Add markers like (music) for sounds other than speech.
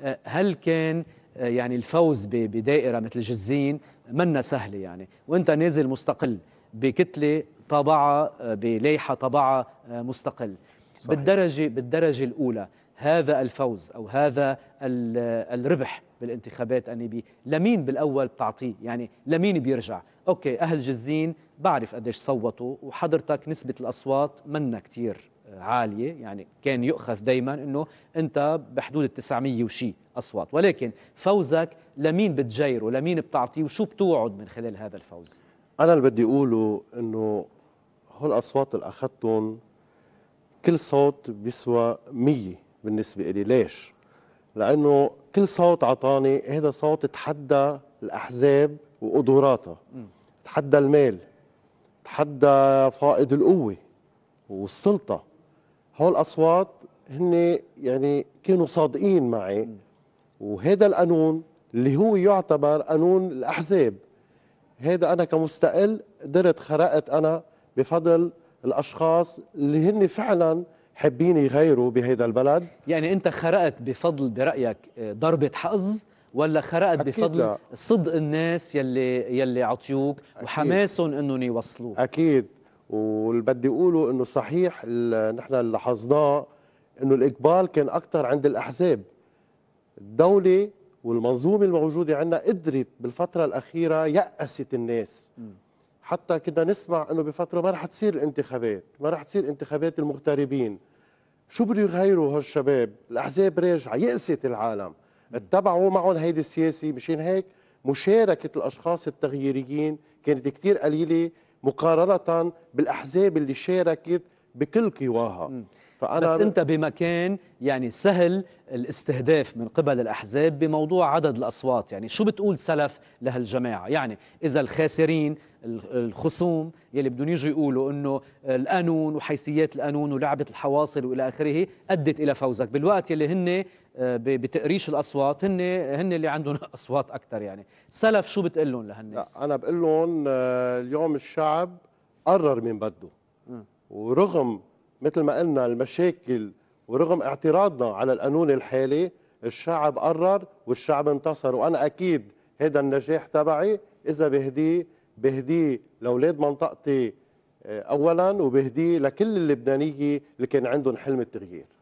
آه، هل كان آه، يعني الفوز بدائره مثل جزين منا سهله يعني وانت نازل مستقل بكتله طابعه آه، بليحه طابعه مستقل صحيح. بالدرجه بالدرجه الاولى هذا الفوز او هذا الربح بالانتخابات النيابيه لمين بالاول بتعطيه يعني لمين بيرجع اوكي اهل جزين بعرف قديش صوتوا وحضرتك نسبه الاصوات منا كثير عالية يعني كان يؤخذ دايما أنه أنت بحدود التسعمية وشي أصوات ولكن فوزك لمين بتجيره لمين بتعطيه وشو بتوعد من خلال هذا الفوز أنا اللي بدي أقوله أنه هول الأصوات اللي أخذتهم كل صوت بيسوى مية بالنسبة إلي ليش؟ لأنه كل صوت عطاني هذا صوت تحدى الأحزاب وقدراتها تحدى المال تحدى فائض القوة والسلطة هول الاصوات هن يعني كانوا صادقين معي وهذا القانون اللي هو يعتبر قانون الاحزاب هذا انا كمستقل قدرت خرقت انا بفضل الاشخاص اللي هن فعلا حابين يغيروا بهذا البلد يعني انت خرقت بفضل برايك ضربه حظ ولا خرقت بفضل لا. صدق الناس يلي يلي عطيوك وحماسهم انهم يوصلوك اكيد واللي بدي اقوله انه صحيح اللي نحن لاحظناه انه الاقبال كان اكثر عند الاحزاب الدوله والمنظومه الموجوده عندنا قدرت بالفتره الاخيره يأست الناس حتى كنا نسمع انه بفتره ما رح تصير الانتخابات ما رح تصير انتخابات المغتربين شو بده يغيروا هالشباب الاحزاب راجعه يأست العالم اتبعوا معهم هيدي السياسه مشان هيك مشاركه الاشخاص التغييريين كانت كثير قليله مقارنه بالاحزاب اللي شاركت بكل قواها فأنا بس أنت بمكان يعني سهل الاستهداف من قبل الأحزاب بموضوع عدد الأصوات يعني شو بتقول سلف لهالجماعة يعني إذا الخاسرين الخصوم يلي بدهم يجوا يقولوا انه القانون وحيثيات القانون ولعبه الحواصل والى اخره ادت الى فوزك بالوقت يلي هن آه، بتقريش الاصوات هن هن اللي عندهم (laughs) اصوات اكثر يعني سلف شو بتقول لهم لهالناس انا بقول لهم آه، اليوم الشعب قرر مين بده ورغم مثل ما قلنا المشاكل ورغم اعتراضنا على القانون الحالي الشعب قرر والشعب انتصر وانا اكيد هذا النجاح تبعي اذا بهديه بهديه لاولاد منطقتي آه، اولا وبهديه لكل اللبنانيه اللي كان عندهم حلم التغيير